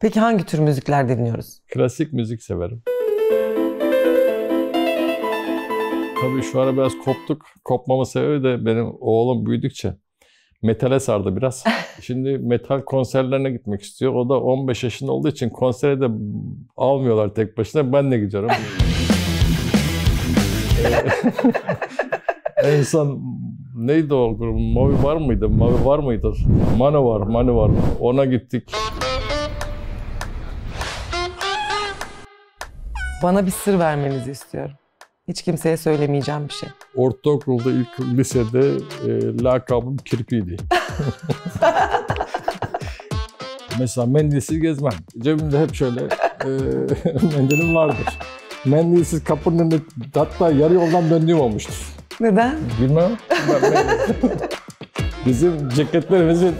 Peki hangi tür müzikler dinliyoruz? Klasik müzik severim. Tabii şu ara biraz koptuk. Kopmamın sebebi de benim oğlum büyüdükçe metale sardı biraz. Şimdi metal konserlerine gitmek istiyor. O da 15 yaşında olduğu için konsere de almıyorlar tek başına. Ben de gidiyorum. en son neydi o grup? Mavi var mıydı? Mavi var mıydı? Mano var, Mano var. Ona gittik. Bana bir sır vermenizi istiyorum. Hiç kimseye söylemeyeceğim bir şey. Ortaokulda ilk lisede e, lakabım kirpiydi. Mesela mendilsiz gezmem. Cebimde hep şöyle e, mendilim vardır. Mendilsiz kapının önünde hatta yarı yoldan döndüğüm olmuştur. Neden? Bilmem. Bizim ceketlerimizin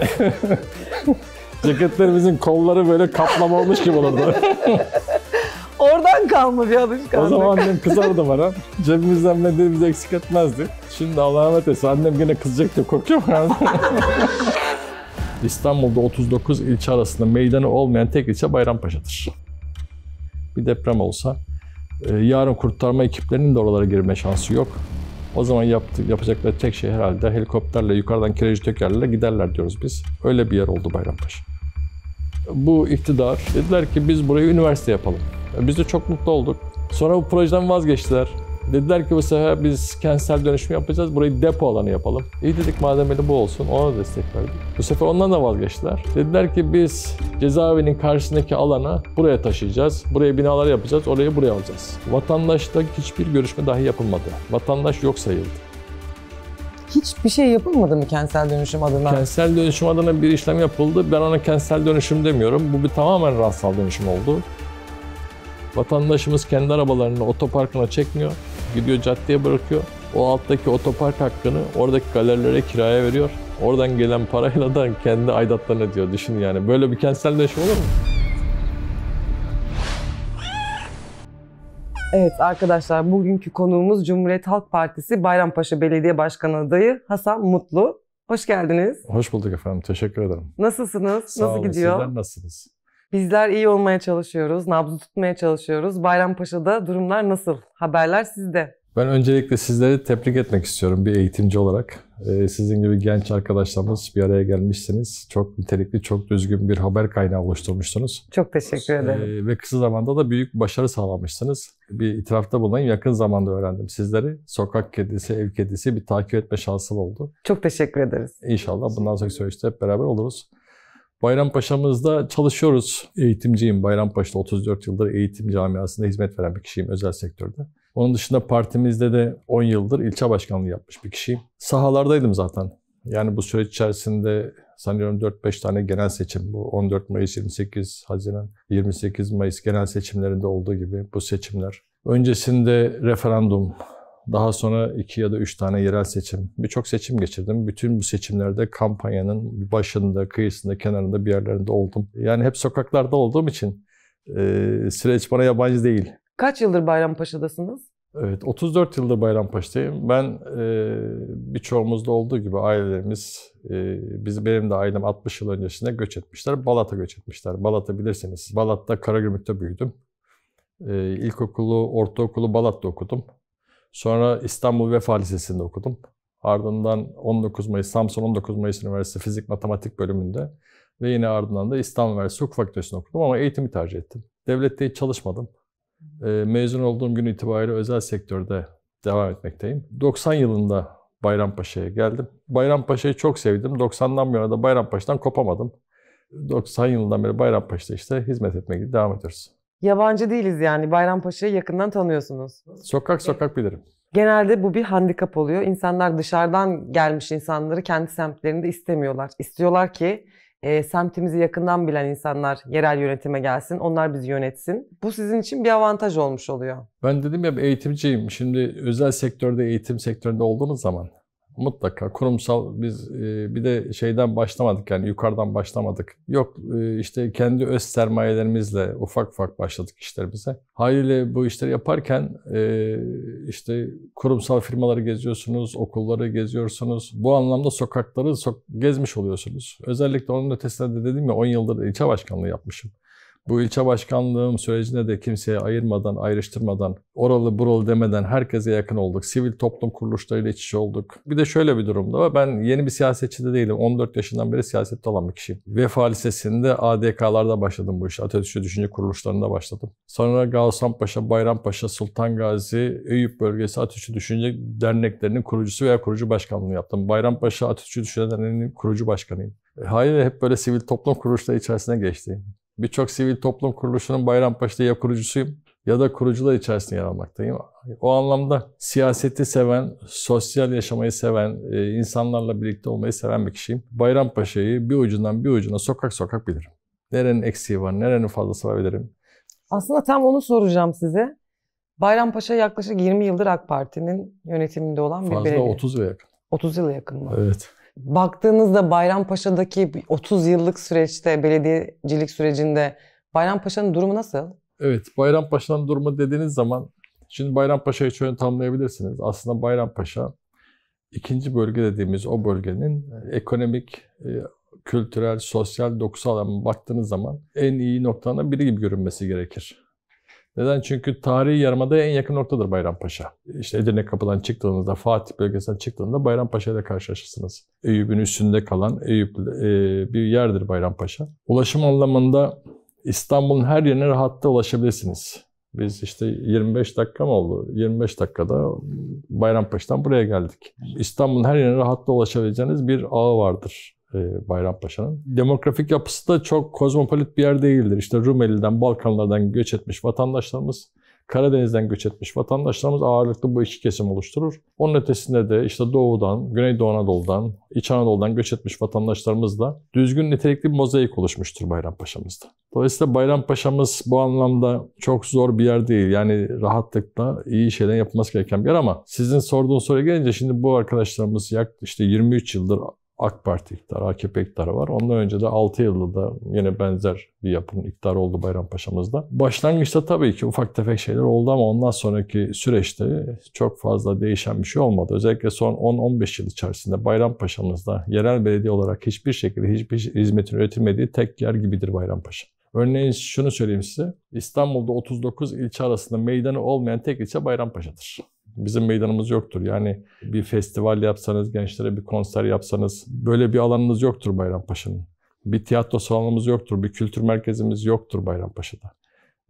ceketlerimizin kolları böyle kaplama olmuş gibi olurdu. Oradan kalma bir alışkanlık. O zaman annem kızardı bana. Cebimizden bedelimizi eksik etmezdi. Şimdi Allah'a emanet etsin. Annem gene kızacak diye korkuyorum. İstanbul'da 39 ilçe arasında meydanı olmayan tek ilçe Bayrampaşa'dır. Bir deprem olsa e, yarın kurtarma ekiplerinin de oralara girme şansı yok. O zaman yaptı, yapacakları tek şey herhalde helikopterle yukarıdan kireci tökerle giderler diyoruz biz. Öyle bir yer oldu Bayrampaşa. Bu iktidar dediler ki biz burayı üniversite yapalım. Biz de çok mutlu olduk. Sonra bu projeden vazgeçtiler. Dediler ki bu sefer biz kentsel dönüşüm yapacağız. Burayı depo alanı yapalım. İyi dedik malzemeli bu olsun. Ona destek verdik. Bu sefer ondan da vazgeçtiler. Dediler ki biz cezaevinin karşısındaki alana buraya taşıyacağız. Buraya binalar yapacağız. Orayı buraya alacağız. Vatandaşla hiçbir görüşme dahi yapılmadı. Vatandaş yok sayıldı. Hiçbir şey yapılmadı mı kentsel dönüşüm adına? Kentsel dönüşüm adına bir işlem yapıldı. Ben ona kentsel dönüşüm demiyorum. Bu bir tamamen rastsal dönüşüm oldu. Vatandaşımız kendi arabalarını otoparkına çekmiyor. Gidiyor caddeye bırakıyor. O alttaki otopark hakkını oradaki galerilere kiraya veriyor. Oradan gelen parayla da kendi aidatlarını diyor. Düşün yani böyle bir kentselleşme olur mu? Evet arkadaşlar bugünkü konuğumuz Cumhuriyet Halk Partisi Bayrampaşa Belediye Başkanı adayı Hasan Mutlu. Hoş geldiniz. Hoş bulduk efendim. Teşekkür ederim. Nasılsınız? Sağ Nasıl olun. gidiyor? Sizler nasılsınız? Bizler iyi olmaya çalışıyoruz, nabzı tutmaya çalışıyoruz. Bayrampaşa'da durumlar nasıl? Haberler sizde. Ben öncelikle sizleri tebrik etmek istiyorum bir eğitimci olarak. Ee, sizin gibi genç arkadaşlarımız bir araya gelmişsiniz. Çok nitelikli, çok düzgün bir haber kaynağı oluşturmuşsunuz. Çok teşekkür ee, ederim. Ee, ve kısa zamanda da büyük başarı sağlamışsınız. Bir itirafta bulunayım. Yakın zamanda öğrendim sizleri. Sokak kedisi, ev kedisi bir takip etme şansım oldu. Çok teşekkür ederiz. İnşallah bundan sonraki süreçte hep beraber oluruz. Bayrampaşa'mızda çalışıyoruz. Eğitimciyim. Bayrampaşa'da 34 yıldır eğitim camiasında hizmet veren bir kişiyim özel sektörde. Onun dışında partimizde de 10 yıldır ilçe başkanlığı yapmış bir kişiyim. Sahalardaydım zaten. Yani bu süreç içerisinde sanıyorum 4-5 tane genel seçim bu 14 Mayıs 28 Haziran 28 Mayıs genel seçimlerinde olduğu gibi bu seçimler. Öncesinde referandum daha sonra iki ya da üç tane yerel seçim. Birçok seçim geçirdim. Bütün bu seçimlerde kampanyanın başında, kıyısında, kenarında bir yerlerinde oldum. Yani hep sokaklarda olduğum için e, süreç bana yabancı değil. Kaç yıldır Bayrampaşa'dasınız? Evet, 34 yıldır Bayrampaşa'dayım. Ben e, birçoğumuzda olduğu gibi ailelerimiz, e, biz benim de ailem 60 yıl öncesinde göç etmişler. Balat'a göç etmişler. Balat'ı bilirsiniz. Balat'ta Karagümrük'te büyüdüm. E, ilkokulu, ortaokulu Balat'ta okudum. Sonra İstanbul Vefa Lisesi'nde okudum. Ardından 19 Mayıs, Samsun 19 Mayıs Üniversitesi Fizik Matematik bölümünde ve yine ardından da İstanbul Üniversitesi Hukuk Fakültesi'nde okudum ama eğitimi tercih ettim. Devlette hiç çalışmadım. Ee, mezun olduğum gün itibariyle özel sektörde devam etmekteyim. 90 yılında Bayrampaşa'ya geldim. Bayrampaşa'yı çok sevdim. 90'dan yana da Bayrampaşa'dan kopamadım. 90 yılından beri Bayrampaşa'da işte hizmet etmeye devam ediyoruz. Yabancı değiliz yani. Bayrampaşa'yı yakından tanıyorsunuz. Sokak sokak bilirim. Genelde bu bir handikap oluyor. İnsanlar dışarıdan gelmiş insanları kendi semtlerinde istemiyorlar. İstiyorlar ki e, semtimizi yakından bilen insanlar yerel yönetime gelsin, onlar bizi yönetsin. Bu sizin için bir avantaj olmuş oluyor. Ben dedim ya eğitimciyim. Şimdi özel sektörde, eğitim sektöründe olduğunuz zaman Mutlaka kurumsal biz e, bir de şeyden başlamadık yani yukarıdan başlamadık. Yok e, işte kendi öz sermayelerimizle ufak ufak başladık işlerimize. Haliyle bu işleri yaparken e, işte kurumsal firmaları geziyorsunuz, okulları geziyorsunuz. Bu anlamda sokakları sok gezmiş oluyorsunuz. Özellikle onun ötesinde de dedim ya 10 yıldır ilçe başkanlığı yapmışım. Bu ilçe başkanlığım sürecinde de kimseye ayırmadan, ayrıştırmadan, oralı buralı demeden herkese yakın olduk. Sivil toplum kuruluşlarıyla iç içe olduk. Bir de şöyle bir durumda var. Ben yeni bir siyasetçi de değilim. 14 yaşından beri siyasette olan bir kişiyim. Vefa Lisesi'nde ADK'larda başladım bu işe. Atatürkçü Düşünce Kuruluşlarında başladım. Sonra Gavsanpaşa, Bayrampaşa, Sultan Gazi, Eyüp Bölgesi Atatürkçü Düşünce Derneklerinin kurucusu veya kurucu başkanlığını yaptım. Bayrampaşa Atatürkçü Düşünce Derneği'nin kurucu başkanıyım. E, hayır hep böyle sivil toplum kuruluşları içerisine geçti. Birçok sivil toplum kuruluşunun Bayrampaşa'da ya kurucusuyum ya da kurucular içerisinde yer almaktayım. O anlamda siyaseti seven, sosyal yaşamayı seven, e, insanlarla birlikte olmayı seven bir kişiyim. Bayrampaşa'yı bir ucundan bir ucuna sokak sokak bilirim. Nerenin eksiği var, nerenin fazlası var bilirim. Aslında tam onu soracağım size. Bayrampaşa yaklaşık 20 yıldır AK Parti'nin yönetiminde olan bir Fazla belediye. Fazla 30 yıla yakın. 30 yıla yakın mı? Evet baktığınızda Bayrampaşa'daki 30 yıllık süreçte, belediyecilik sürecinde Bayrampaşa'nın durumu nasıl? Evet, Bayrampaşa'nın durumu dediğiniz zaman şimdi Bayrampaşa'yı şöyle tamamlayabilirsiniz. Aslında Bayrampaşa ikinci bölge dediğimiz o bölgenin e, ekonomik, e, kültürel, sosyal dokusu alanına baktığınız zaman en iyi noktalarından biri gibi görünmesi gerekir. Neden? Çünkü tarihi yarımada en yakın noktadır Bayrampaşa. İşte Edirne kapıdan çıktığınızda, Fatih bölgesinden çıktığınızda Bayrampaşa ile karşılaşırsınız. Eyüp'ün üstünde kalan Eyüp e, bir yerdir Bayrampaşa. Ulaşım anlamında İstanbul'un her yerine rahatlıkla ulaşabilirsiniz. Biz işte 25 dakika mı oldu? 25 dakikada Bayrampaşa'dan buraya geldik. İstanbul'un her yerine rahatla ulaşabileceğiniz bir ağ vardır. E, Bayrampaşa'nın. Demografik yapısı da çok kozmopolit bir yer değildir. İşte Rumeli'den, Balkanlardan göç etmiş vatandaşlarımız, Karadeniz'den göç etmiş vatandaşlarımız ağırlıklı bu iki kesim oluşturur. Onun ötesinde de işte Doğu'dan, Güneydoğu Anadolu'dan, İç Anadolu'dan göç etmiş vatandaşlarımız da düzgün nitelikli bir mozaik oluşmuştur Bayrampaşa'mızda. Dolayısıyla Bayrampaşa'mız bu anlamda çok zor bir yer değil. Yani rahatlıkla iyi şeyler yapılması gereken bir yer ama sizin sorduğun soruya gelince şimdi bu arkadaşlarımız yaklaşık işte 23 yıldır AK Parti iktidarı, AKP iktidarı var. Ondan önce de 6 yılda da yine benzer bir yapının iktidarı oldu Bayrampaşa'mızda. Başlangıçta tabii ki ufak tefek şeyler oldu ama ondan sonraki süreçte çok fazla değişen bir şey olmadı. Özellikle son 10-15 yıl içerisinde Bayrampaşa'mızda yerel belediye olarak hiçbir şekilde hiçbir hizmetin üretilmediği tek yer gibidir Bayrampaşa. Örneğin şunu söyleyeyim size. İstanbul'da 39 ilçe arasında meydanı olmayan tek ilçe Bayrampaşa'dır. Bizim meydanımız yoktur. Yani bir festival yapsanız, gençlere bir konser yapsanız böyle bir alanınız yoktur Bayrampaşa'nın. Bir tiyatro salonumuz yoktur, bir kültür merkezimiz yoktur Bayrampaşa'da.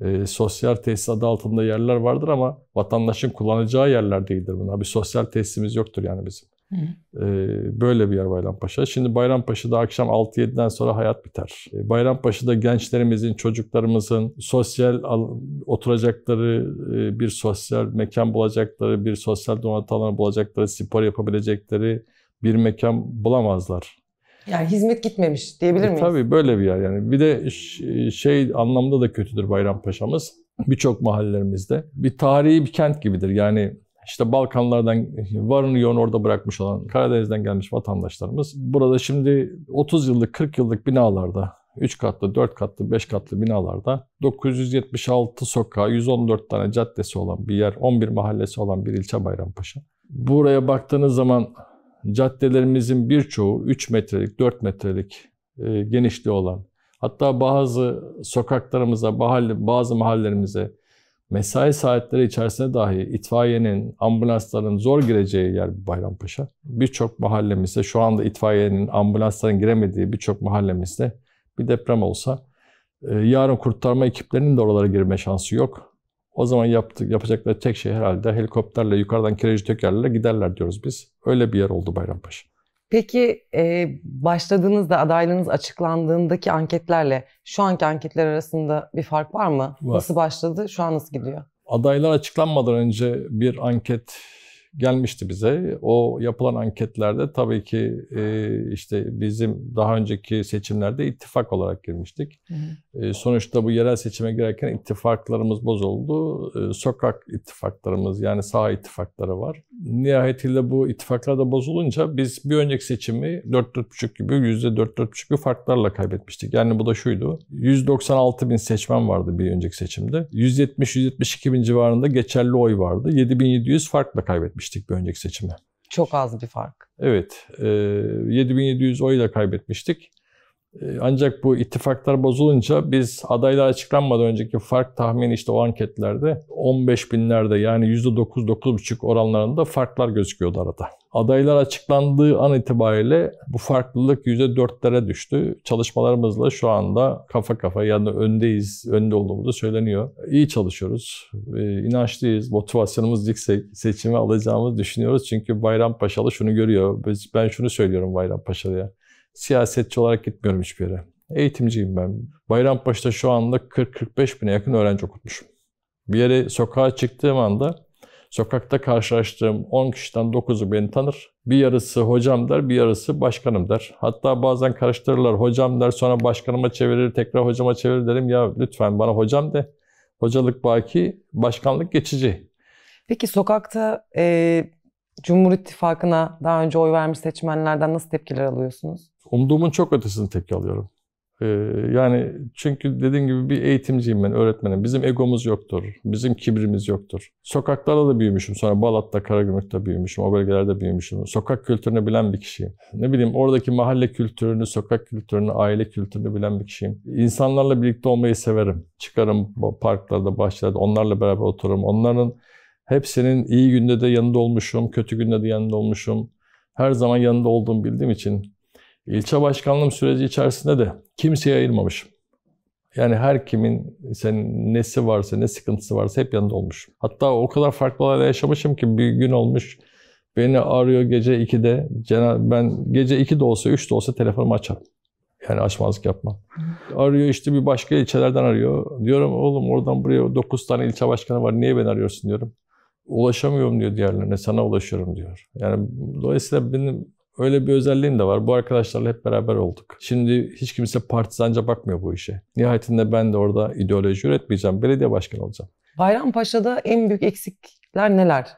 E, sosyal tesis adı altında yerler vardır ama vatandaşın kullanacağı yerler değildir bunlar. Bir sosyal tesisimiz yoktur yani bizim. Hı. Ee, böyle bir yer Bayrampaşa. Şimdi Bayrampaşa'da akşam 6-7'den sonra hayat biter. Ee, Bayrampaşa'da gençlerimizin, çocuklarımızın sosyal oturacakları, e, bir sosyal mekan bulacakları, bir sosyal donatı alanı bulacakları, spor yapabilecekleri bir mekan bulamazlar. Yani hizmet gitmemiş diyebilir e, miyiz? E, tabii böyle bir yer yani. Bir de e, şey anlamda da kötüdür Bayrampaşa'mız. Birçok mahallelerimizde. Bir tarihi bir kent gibidir. Yani işte Balkanlardan eh, varını yoğun orada bırakmış olan Karadeniz'den gelmiş vatandaşlarımız burada şimdi 30 yıllık 40 yıllık binalarda 3 katlı, 4 katlı, 5 katlı binalarda 976 sokağı, 114 tane caddesi olan bir yer, 11 mahallesi olan bir ilçe Bayrampaşa. Buraya baktığınız zaman caddelerimizin birçoğu 3 metrelik, 4 metrelik eh, genişliği olan, hatta bazı sokaklarımıza, bazı mahallelerimize mesai saatleri içerisinde dahi itfaiyenin, ambulansların zor gireceği yer Bayrampaşa. Birçok mahallemizde şu anda itfaiyenin, ambulansların giremediği birçok mahallemizde bir deprem olsa e, yarın kurtarma ekiplerinin de oralara girme şansı yok. O zaman yaptık, yapacakları tek şey herhalde helikopterle yukarıdan kireci tökerlerle giderler diyoruz biz. Öyle bir yer oldu Bayrampaşa. Peki e, başladığınızda adaylığınız açıklandığındaki anketlerle şu anki anketler arasında bir fark var mı? Var. Nasıl başladı? Şu an nasıl gidiyor? Adaylar açıklanmadan önce bir anket gelmişti bize. O yapılan anketlerde tabii ki e, işte bizim daha önceki seçimlerde ittifak olarak girmiştik. Hı hı. E, sonuçta bu yerel seçime girerken ittifaklarımız bozuldu. E, sokak ittifaklarımız yani sağ ittifakları var. Nihayetinde bu ittifaklar da bozulunca biz bir önceki seçimi 4-4,5 gibi %4-4,5 bir farklarla kaybetmiştik. Yani bu da şuydu. 196 bin seçmen vardı bir önceki seçimde. 170-172 bin civarında geçerli oy vardı. 7700 farkla kaybetmiştik kaybetmiştik bir önceki seçime. Çok az bir fark. Evet. E, 7700 oyla kaybetmiştik. Ee, ancak bu ittifaklar bozulunca biz adaylar açıklanmadan önceki fark tahmini işte o anketlerde 15 binlerde yani %9-9,5 oranlarında farklar gözüküyordu arada. Adaylar açıklandığı an itibariyle bu farklılık %4'lere düştü. Çalışmalarımızla şu anda kafa kafa yani öndeyiz, önde olduğumuzu söyleniyor. İyi çalışıyoruz, e, inançlıyız, motivasyonumuz yüksek, seçimi alacağımızı düşünüyoruz. Çünkü Bayrampaşalı şunu görüyor, ben şunu söylüyorum Bayrampaşalı'ya siyasetçi olarak gitmiyorum hiçbir yere. Eğitimciyim ben. Bayrampaşa'da şu anda 40-45 bine yakın öğrenci okutmuşum. Bir yere sokağa çıktığım anda sokakta karşılaştığım 10 kişiden 9'u beni tanır. Bir yarısı hocam der, bir yarısı başkanım der. Hatta bazen karıştırırlar hocam der, sonra başkanıma çevirir, tekrar hocama çevirir derim. Ya lütfen bana hocam de. Hocalık baki, başkanlık geçici. Peki sokakta e, Cumhur İttifakı'na daha önce oy vermiş seçmenlerden nasıl tepkiler alıyorsunuz? Umduğumun çok ötesini tepki alıyorum. Ee, yani çünkü dediğim gibi bir eğitimciyim ben, öğretmenim. Bizim egomuz yoktur, bizim kibrimiz yoktur. Sokaklarda da büyümüşüm, sonra Balat'ta, Karagümrük'te büyümüşüm, o bölgelerde büyümüşüm. Sokak kültürünü bilen bir kişiyim. Ne bileyim oradaki mahalle kültürünü, sokak kültürünü, aile kültürünü bilen bir kişiyim. İnsanlarla birlikte olmayı severim. Çıkarım parklarda, bahçelerde, onlarla beraber otururum. Onların Hepsinin iyi günde de yanında olmuşum, kötü günde de yanında olmuşum. Her zaman yanında olduğumu bildiğim için ilçe başkanlığım süreci içerisinde de kimseye ayırmamışım. Yani her kimin senin nesi varsa, ne sıkıntısı varsa hep yanında olmuş. Hatta o kadar farklı olayla yaşamışım ki bir gün olmuş beni arıyor gece 2'de. Ben gece 2'de olsa 3'de olsa telefonumu açarım. Yani açmazlık yapmam. Arıyor işte bir başka ilçelerden arıyor. Diyorum oğlum oradan buraya 9 tane ilçe başkanı var. Niye beni arıyorsun diyorum ulaşamıyorum diyor diğerlerine, sana ulaşıyorum diyor. Yani dolayısıyla benim öyle bir özelliğim de var. Bu arkadaşlarla hep beraber olduk. Şimdi hiç kimse partizanca bakmıyor bu işe. Nihayetinde ben de orada ideoloji üretmeyeceğim, belediye başkanı olacağım. Bayrampaşa'da en büyük eksikler neler?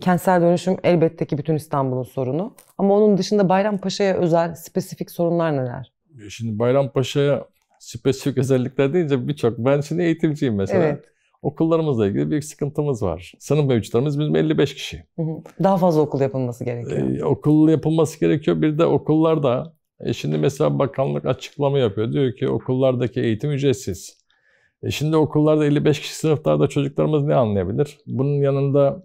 Kentsel dönüşüm elbette ki bütün İstanbul'un sorunu. Ama onun dışında Bayrampaşa'ya özel spesifik sorunlar neler? E şimdi Bayrampaşa'ya spesifik özellikler deyince birçok. Ben şimdi eğitimciyim mesela. Evet okullarımızla ilgili büyük sıkıntımız var. Sınıf mevcutlarımız bizim 55 kişi. Daha fazla okul yapılması gerekiyor. Ee, okul yapılması gerekiyor. Bir de okullarda e şimdi mesela bakanlık açıklama yapıyor. Diyor ki okullardaki eğitim ücretsiz. E şimdi okullarda 55 kişi sınıflarda çocuklarımız ne anlayabilir? Bunun yanında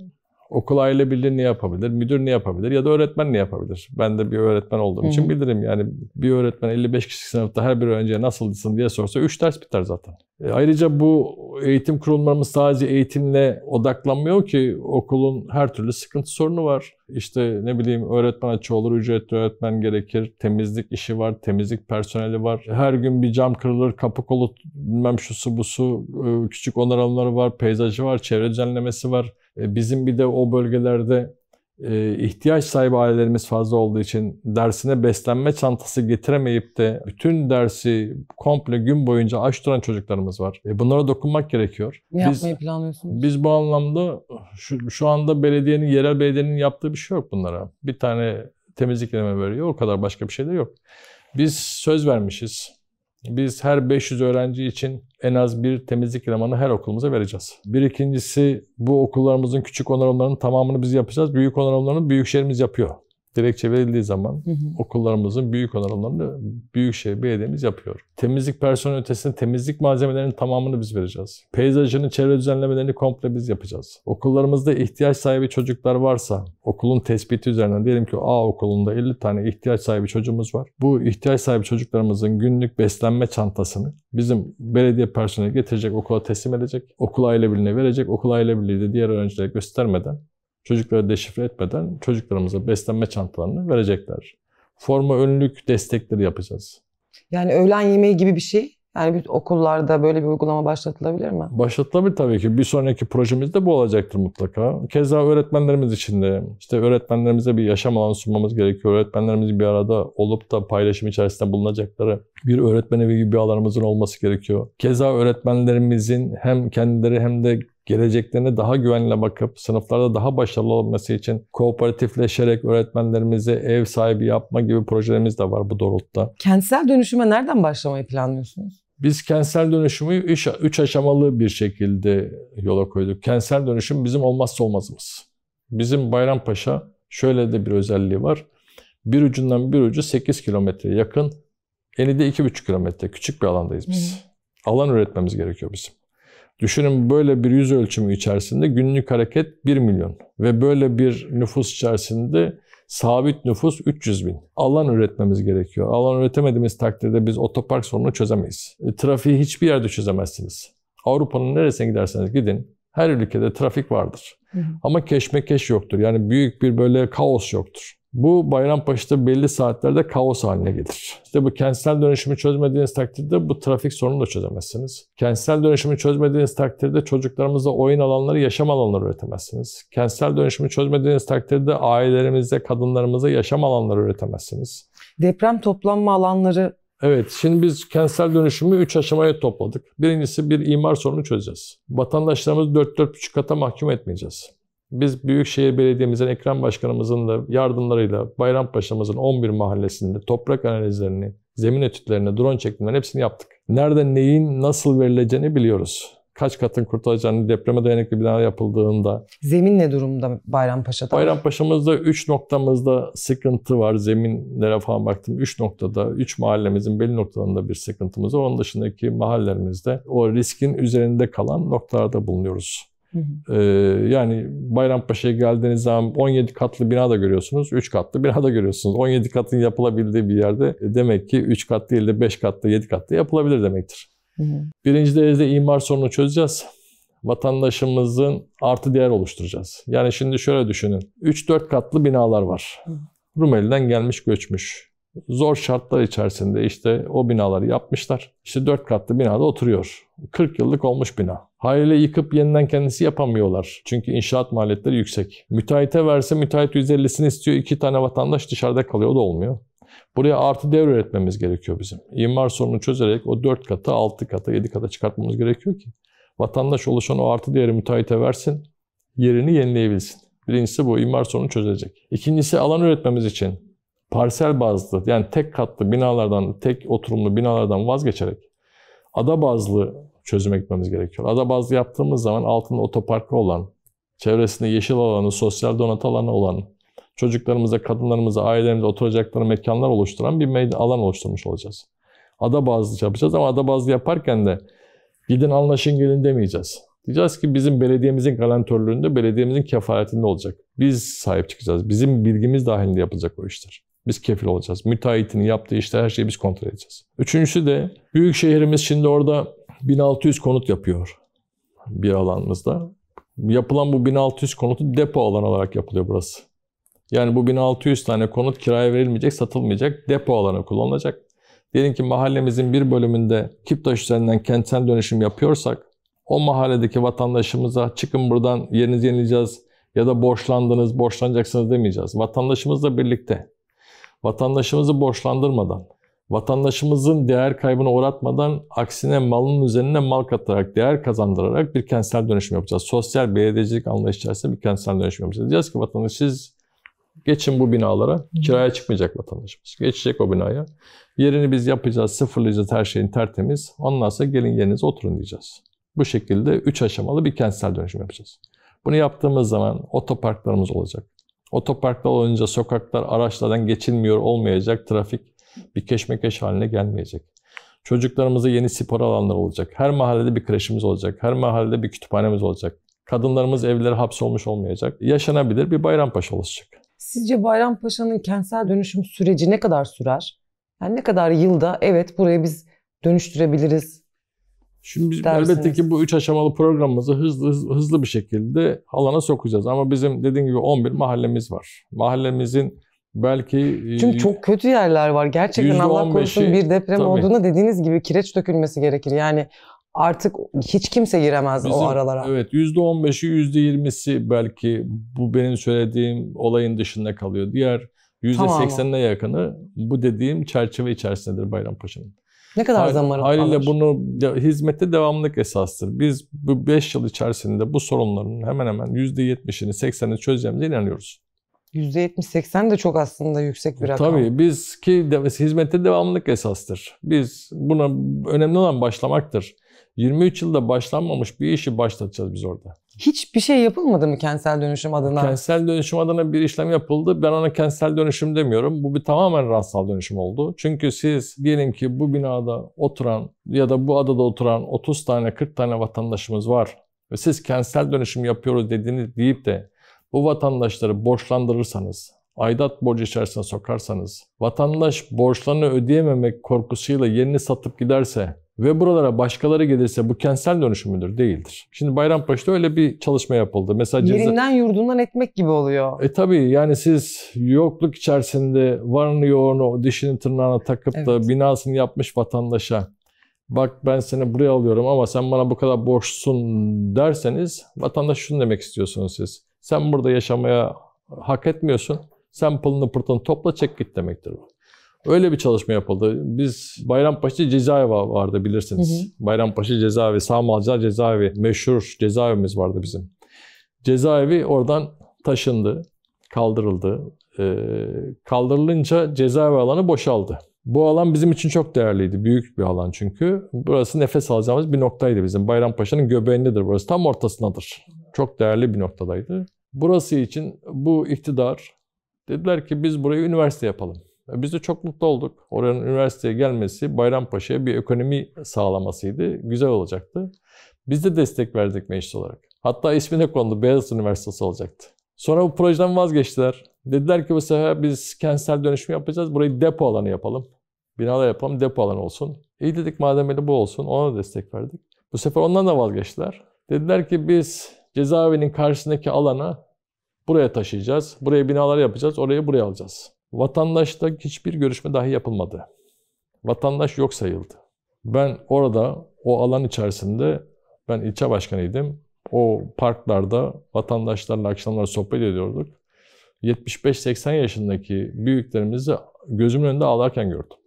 Okul aile birliği ne yapabilir? Müdür ne yapabilir? Ya da öğretmen ne yapabilir? Ben de bir öğretmen olduğum için bilirim. Yani bir öğretmen 55 kişilik sınıfta her bir öğrenciye nasılsın diye sorsa 3 ders biter zaten. E ayrıca bu eğitim kurumlarımız sadece eğitimle odaklanmıyor ki okulun her türlü sıkıntı sorunu var. İşte ne bileyim öğretmen açı olur, ücretli öğretmen gerekir, temizlik işi var, temizlik personeli var. Her gün bir cam kırılır, kapı kolu bilmem şusu busu, e, küçük onaranları var, peyzajı var, çevre düzenlemesi var. E, bizim bir de o bölgelerde e, ihtiyaç sahibi ailelerimiz fazla olduğu için dersine beslenme çantası getiremeyip de bütün dersi komple gün boyunca aç duran çocuklarımız var. E, bunlara dokunmak gerekiyor. Ne biz, yapmayı planlıyorsunuz? Biz bu anlamda şu, şu anda belediyenin, yerel belediyenin yaptığı bir şey yok bunlara. Bir tane temizlik eleme veriyor. O kadar başka bir şey de yok. Biz söz vermişiz. Biz her 500 öğrenci için en az bir temizlik elemanı her okulumuza vereceğiz. Bir ikincisi bu okullarımızın küçük onarımlarının tamamını biz yapacağız. Büyük onarımlarını büyükşehirimiz yapıyor dilekçe verildiği zaman hı hı. okullarımızın büyük onarımlarını Büyükşehir Belediye'miz yapıyor. Temizlik personeli ötesinde temizlik malzemelerinin tamamını biz vereceğiz. Peyzajını, çevre düzenlemelerini komple biz yapacağız. Okullarımızda ihtiyaç sahibi çocuklar varsa okulun tespiti üzerinden diyelim ki A okulunda 50 tane ihtiyaç sahibi çocuğumuz var. Bu ihtiyaç sahibi çocuklarımızın günlük beslenme çantasını bizim belediye personeli getirecek, okula teslim edecek, okul aile birliğine verecek, okul aile birliği de diğer öğrencilere göstermeden çocuklara deşifre etmeden çocuklarımıza beslenme çantalarını verecekler. Forma önlük destekleri yapacağız. Yani öğlen yemeği gibi bir şey. Yani bir okullarda böyle bir uygulama başlatılabilir mi? Başlatılabilir tabii ki. Bir sonraki projemizde bu olacaktır mutlaka. Keza öğretmenlerimiz için de işte öğretmenlerimize bir yaşam alanı sunmamız gerekiyor. Öğretmenlerimiz bir arada olup da paylaşım içerisinde bulunacakları bir öğretmen evi gibi bir alanımızın olması gerekiyor. Keza öğretmenlerimizin hem kendileri hem de geleceklerine daha güvenle bakıp sınıflarda daha başarılı olması için kooperatifleşerek öğretmenlerimizi ev sahibi yapma gibi projelerimiz de var bu doğrultuda. Kentsel dönüşüme nereden başlamayı planlıyorsunuz? Biz kentsel dönüşümü üç, aşamalı bir şekilde yola koyduk. Kentsel dönüşüm bizim olmazsa olmazımız. Bizim Bayrampaşa şöyle de bir özelliği var. Bir ucundan bir ucu 8 kilometre yakın. Eni de 2,5 kilometre. Küçük bir alandayız biz. Hı. Alan üretmemiz gerekiyor bizim. Düşünün böyle bir yüz ölçümü içerisinde günlük hareket 1 milyon ve böyle bir nüfus içerisinde sabit nüfus 300 bin. Alan üretmemiz gerekiyor. Alan üretemediğimiz takdirde biz otopark sorunu çözemeyiz. E, trafiği hiçbir yerde çözemezsiniz. Avrupa'nın neresine giderseniz gidin her ülkede trafik vardır. Hı hı. Ama keşmekeş yoktur. Yani büyük bir böyle kaos yoktur. Bu Bayrampaşa'da belli saatlerde kaos haline gelir. İşte bu kentsel dönüşümü çözmediğiniz takdirde bu trafik sorununu da çözemezsiniz. Kentsel dönüşümü çözmediğiniz takdirde çocuklarımızla oyun alanları, yaşam alanları üretemezsiniz. Kentsel dönüşümü çözmediğiniz takdirde ailelerimize, kadınlarımıza yaşam alanları üretemezsiniz. Deprem toplanma alanları Evet, şimdi biz kentsel dönüşümü 3 aşamaya topladık. Birincisi bir imar sorunu çözeceğiz. Vatandaşlarımızı 4-4,5 kata mahkum etmeyeceğiz. Biz Büyükşehir Belediye'mizin, Ekrem Başkanımızın da yardımlarıyla Bayrampaşa'mızın 11 mahallesinde toprak analizlerini, zemin etütlerini, drone çekimlerini hepsini yaptık. Nerede neyin nasıl verileceğini biliyoruz. Kaç katın kurtaracağını depreme dayanıklı bina yapıldığında. Zemin ne durumda Bayrampaşa'da? Bayrampaşa'mızda 3 noktamızda sıkıntı var. Zeminlere falan baktım. 3 noktada, 3 mahallemizin belli noktalarında bir sıkıntımız var. Onun dışındaki mahallelerimizde o riskin üzerinde kalan noktalarda bulunuyoruz. Ee, yani Bayrampaşa'ya geldiğiniz zaman 17 katlı bina da görüyorsunuz, 3 katlı bina da görüyorsunuz. 17 katın yapılabildiği bir yerde e, demek ki 3 katlı değil de 5 katlı, 7 katlı yapılabilir demektir. Hı hı. Birinci derecede imar sorunu çözeceğiz. Vatandaşımızın artı değer oluşturacağız. Yani şimdi şöyle düşünün. 3-4 katlı binalar var. Hı. Rumeli'den gelmiş göçmüş zor şartlar içerisinde işte o binaları yapmışlar. İşte dört katlı binada oturuyor. 40 yıllık olmuş bina. Hayli yıkıp yeniden kendisi yapamıyorlar. Çünkü inşaat maliyetleri yüksek. Müteahhite verse müteahhit 150'sini istiyor. iki tane vatandaş dışarıda kalıyor. O da olmuyor. Buraya artı değer üretmemiz gerekiyor bizim. İmar sorunu çözerek o 4 kata, 6 kata, 7 kata çıkartmamız gerekiyor ki vatandaş oluşan o artı değeri müteahhite versin, yerini yenileyebilsin. Birincisi bu imar sorunu çözecek. İkincisi alan üretmemiz için parsel bazlı yani tek katlı binalardan, tek oturumlu binalardan vazgeçerek ada bazlı çözüme gitmemiz gerekiyor. Ada bazlı yaptığımız zaman altında otoparkı olan, çevresinde yeşil alanı, sosyal donatı alanı olan, çocuklarımıza, kadınlarımıza, ailelerimize oturacakları mekanlar oluşturan bir alan oluşturmuş olacağız. Ada bazlı şey yapacağız ama ada bazlı yaparken de gidin anlaşın gelin demeyeceğiz. Diyeceğiz ki bizim belediyemizin garantörlüğünde, belediyemizin kefaletinde olacak. Biz sahip çıkacağız. Bizim bilgimiz dahilinde yapılacak o işler biz kefil olacağız. Müteahhitin yaptığı işte her şeyi biz kontrol edeceğiz. Üçüncüsü de büyük şehrimiz şimdi orada 1600 konut yapıyor bir alanımızda. Yapılan bu 1600 konutu depo alan olarak yapılıyor burası. Yani bu 1600 tane konut kiraya verilmeyecek, satılmayacak, depo alanı kullanılacak. Diyelim ki mahallemizin bir bölümünde Kiptaş üzerinden kentsel dönüşüm yapıyorsak o mahalledeki vatandaşımıza çıkın buradan yerinizi yenileceğiz ya da borçlandınız, borçlanacaksınız demeyeceğiz. Vatandaşımızla birlikte vatandaşımızı borçlandırmadan, vatandaşımızın değer kaybına uğratmadan aksine malın üzerine mal katarak, değer kazandırarak bir kentsel dönüşüm yapacağız. Sosyal belediyecilik anlayışı içerisinde bir kentsel dönüşüm yapacağız. Diyeceğiz ki vatandaş siz geçin bu binalara, kiraya çıkmayacak vatandaşımız. Geçecek o binaya. Yerini biz yapacağız, sıfırlayacağız her şeyin tertemiz. Ondan sonra gelin yerinize oturun diyeceğiz. Bu şekilde üç aşamalı bir kentsel dönüşüm yapacağız. Bunu yaptığımız zaman otoparklarımız olacak. Otoparklar olunca sokaklar araçlardan geçilmiyor olmayacak, trafik bir keşmekeş haline gelmeyecek. Çocuklarımıza yeni spor alanları olacak. Her mahallede bir kreşimiz olacak. Her mahallede bir kütüphanemiz olacak. Kadınlarımız evlere hapsolmuş olmayacak. Yaşanabilir bir Bayrampaşa oluşacak. Sizce Bayrampaşa'nın kentsel dönüşüm süreci ne kadar sürer? Yani ne kadar yılda evet buraya biz dönüştürebiliriz Şimdi biz elbette ki bu üç aşamalı programımızı hızlı, hızlı hızlı bir şekilde alana sokacağız. Ama bizim dediğim gibi 11 mahallemiz var. Mahallemizin belki... E, Çünkü çok kötü yerler var. Gerçekten Allah korusun bir deprem tabii. olduğunda dediğiniz gibi kireç dökülmesi gerekir. Yani artık hiç kimse giremez Bizim, o aralara. Evet %15'i %20'si belki bu benim söylediğim olayın dışında kalıyor. Diğer %80'ine tamam. yakını bu dediğim çerçeve içerisindedir Bayrampaşa'nın. Ne kadar Hal, zaman Haliyle alır? bunu hizmette devamlılık esastır. Biz bu 5 yıl içerisinde bu sorunların hemen hemen %70'ini 80'ini çözeceğimize inanıyoruz. %70-80 de çok aslında yüksek bir rakam. Tabii biz ki hizmette devamlılık esastır. Biz buna önemli olan başlamaktır. 23 yılda başlanmamış bir işi başlatacağız biz orada. Hiçbir şey yapılmadı mı kentsel dönüşüm adına? Kentsel dönüşüm adına bir işlem yapıldı. Ben ona kentsel dönüşüm demiyorum. Bu bir tamamen rastsal dönüşüm oldu. Çünkü siz diyelim ki bu binada oturan ya da bu adada oturan 30 tane 40 tane vatandaşımız var. Ve siz kentsel dönüşüm yapıyoruz dediğini deyip de bu vatandaşları borçlandırırsanız, aidat borcu içerisine sokarsanız, vatandaş borçlarını ödeyememek korkusuyla yerini satıp giderse ve buralara başkaları gelirse bu kentsel dönüşüm müdür? Değildir. Şimdi Bayrampaşa'da öyle bir çalışma yapıldı. Mesela ceza... Yerinden yurdundan etmek gibi oluyor. E tabii yani siz yokluk içerisinde varını yoğunu dişini tırnağına takıp evet. da binasını yapmış vatandaşa bak ben seni buraya alıyorum ama sen bana bu kadar borçsun derseniz vatandaş şunu demek istiyorsunuz siz. Sen burada yaşamaya hak etmiyorsun. Sen pılını pırtını topla çek git demektir bu. Öyle bir çalışma yapıldı. Biz Bayrampaşa cezaevi vardı bilirsiniz. Hı hı. Bayrampaşa cezaevi, Sağmalcılar cezaevi, meşhur cezaevimiz vardı bizim. Cezaevi oradan taşındı, kaldırıldı. Ee, kaldırılınca cezaevi alanı boşaldı. Bu alan bizim için çok değerliydi. Büyük bir alan çünkü. Burası nefes alacağımız bir noktaydı bizim. Bayrampaşa'nın göbeğindedir burası. Tam ortasındadır. Çok değerli bir noktadaydı. Burası için bu iktidar dediler ki biz burayı üniversite yapalım. E, biz de çok mutlu olduk. Oranın üniversiteye gelmesi Bayrampaşa'ya bir ekonomi sağlamasıydı. Güzel olacaktı. Biz de destek verdik meclis olarak. Hatta ismi ne kondu? Beyazıt Üniversitesi olacaktı. Sonra bu projeden vazgeçtiler. Dediler ki bu sefer biz kentsel dönüşüm yapacağız. Burayı depo alanı yapalım. Binada yapalım, depo alanı olsun. İyi dedik madem öyle bu olsun. Ona da destek verdik. Bu sefer ondan da vazgeçtiler. Dediler ki biz cezaevinin karşısındaki alana buraya taşıyacağız. Buraya binalar yapacağız. Orayı buraya alacağız. Vatandaşla hiçbir görüşme dahi yapılmadı. Vatandaş yok sayıldı. Ben orada o alan içerisinde ben ilçe başkanıydım. O parklarda vatandaşlarla akşamlar sohbet ediyorduk. 75-80 yaşındaki büyüklerimizi gözümün önünde ağlarken gördüm.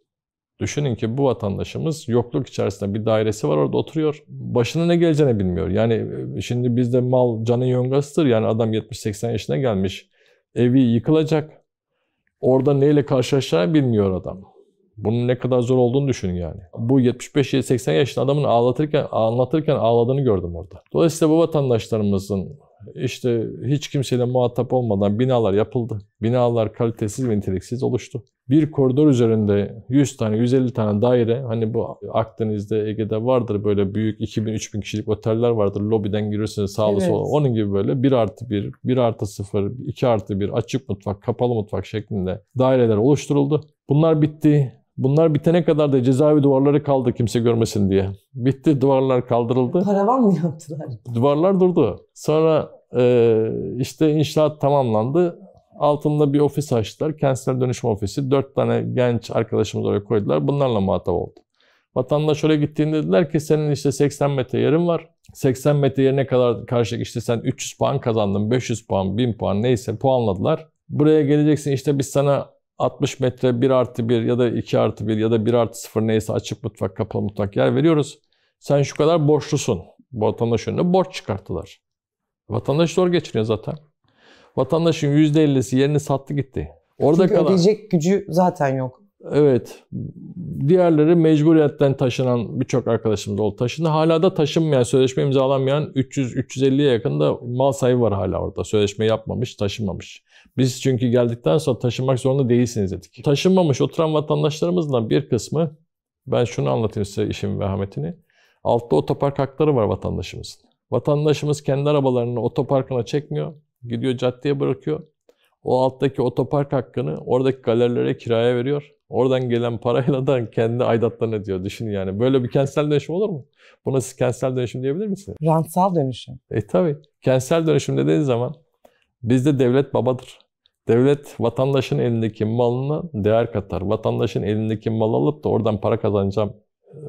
Düşünün ki bu vatandaşımız yokluk içerisinde bir dairesi var orada oturuyor. Başına ne geleceğini bilmiyor. Yani e, şimdi bizde mal canın yongasıdır. Yani adam 70-80 yaşına gelmiş. Evi yıkılacak. Orada neyle karşılaşacağını bilmiyor adam. Bunun ne kadar zor olduğunu düşünün yani. Bu 75-80 yaşında adamın ağlatırken, anlatırken ağladığını gördüm orada. Dolayısıyla bu vatandaşlarımızın işte hiç kimseyle muhatap olmadan binalar yapıldı. Binalar kalitesiz ve niteliksiz oluştu. Bir koridor üzerinde 100 tane, 150 tane daire, hani bu Akdeniz'de, Ege'de vardır böyle büyük 2000-3000 kişilik oteller vardır. Lobiden girirsiniz sağlı evet. sola. Onun gibi böyle 1 artı 1, 1 artı 0, 2 artı 1 açık mutfak, kapalı mutfak şeklinde daireler oluşturuldu. Bunlar bitti. Bunlar bitene kadar da cezaevi duvarları kaldı kimse görmesin diye. Bitti duvarlar kaldırıldı. Karavan mı yaptılar? Duvarlar durdu. Sonra e, işte inşaat tamamlandı. Altında bir ofis açtılar. Kentsel dönüşüm ofisi. Dört tane genç arkadaşımız oraya koydular. Bunlarla muhatap oldu. Vatandaş oraya gittiğinde dediler ki senin işte 80 metre yerin var. 80 metre yerine kadar karşılık işte sen 300 puan kazandın, 500 puan, 1000 puan neyse puanladılar. Buraya geleceksin işte biz sana 60 metre 1 artı 1 ya da 2 artı 1 ya da 1 artı 0 neyse açık mutfak kapalı mutfak yer veriyoruz. Sen şu kadar borçlusun. Vatandaş önüne borç çıkarttılar. Vatandaş zor geçiniyor zaten. Vatandaşın %50'si yerini sattı gitti. Orada Çünkü kalan, ödeyecek gücü zaten yok. Evet. Diğerleri mecburiyetten taşınan birçok arkadaşım da oldu taşındı. Hala da taşınmayan, sözleşme imzalamayan 300-350'ye yakın da mal sahibi var hala orada. Sözleşme yapmamış, taşınmamış. Biz çünkü geldikten sonra taşınmak zorunda değilsiniz dedik. Taşınmamış oturan vatandaşlarımızdan bir kısmı, ben şunu anlatayım size işin vehametini. Altta otopark hakları var vatandaşımızın. Vatandaşımız kendi arabalarını otoparkına çekmiyor. Gidiyor caddeye bırakıyor. O alttaki otopark hakkını oradaki galerilere kiraya veriyor. Oradan gelen parayla da kendi aidatlarını diyor. Düşünün yani. Böyle bir kentsel dönüşüm olur mu? Buna siz kentsel dönüşüm diyebilir misiniz? Rantsal dönüşüm. E tabii. Kentsel dönüşüm dediğiniz zaman bizde devlet babadır. Devlet vatandaşın elindeki malına değer katar. Vatandaşın elindeki mal alıp da oradan para kazanacağım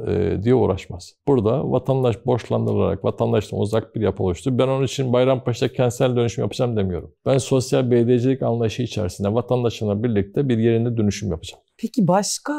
e, diye uğraşmaz. Burada vatandaş borçlandırılarak vatandaştan uzak bir yapı oluştu. Ben onun için Bayrampaşa kentsel dönüşüm yapacağım demiyorum. Ben sosyal belediyecilik anlayışı içerisinde vatandaşına birlikte bir yerinde dönüşüm yapacağım. Peki başka